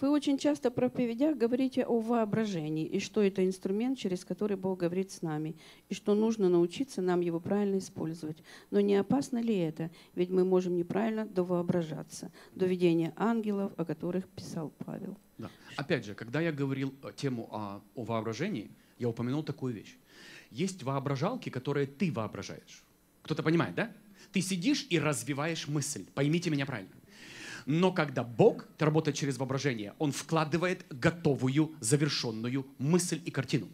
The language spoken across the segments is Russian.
Вы очень часто про проповедях говорите о воображении и что это инструмент, через который Бог говорит с нами, и что нужно научиться нам его правильно использовать. Но не опасно ли это? Ведь мы можем неправильно довоображаться, до видения ангелов, о которых писал Павел. Да. Опять же, когда я говорил э, тему о, о воображении, я упомянул такую вещь. Есть воображалки, которые ты воображаешь. Кто-то понимает, да? Ты сидишь и развиваешь мысль. Поймите меня правильно. Но когда Бог работает через воображение, Он вкладывает готовую, завершенную мысль и картину.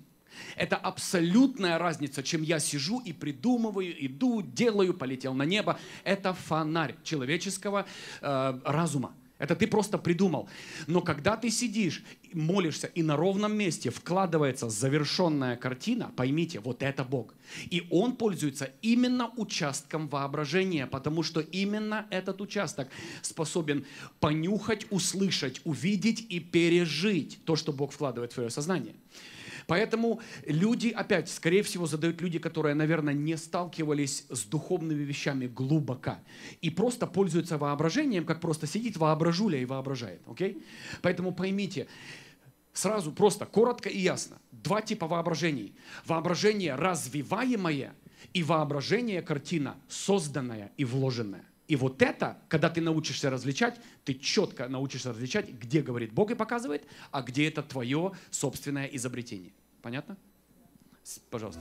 Это абсолютная разница, чем я сижу и придумываю, иду, делаю, полетел на небо. Это фонарь человеческого э, разума. Это ты просто придумал. Но когда ты сидишь молишься, и на ровном месте вкладывается завершенная картина, поймите, вот это Бог. И Он пользуется именно участком воображения, потому что именно этот участок способен понюхать, услышать, увидеть и пережить то, что Бог вкладывает в свое сознание. Поэтому люди, опять, скорее всего, задают люди, которые, наверное, не сталкивались с духовными вещами глубоко и просто пользуются воображением, как просто сидит воображуля и воображает. Okay? Поэтому поймите, Сразу просто, коротко и ясно. Два типа воображений. Воображение развиваемое и воображение картина созданная и вложенная. И вот это, когда ты научишься различать, ты четко научишься различать, где говорит Бог и показывает, а где это твое собственное изобретение. Понятно? Пожалуйста.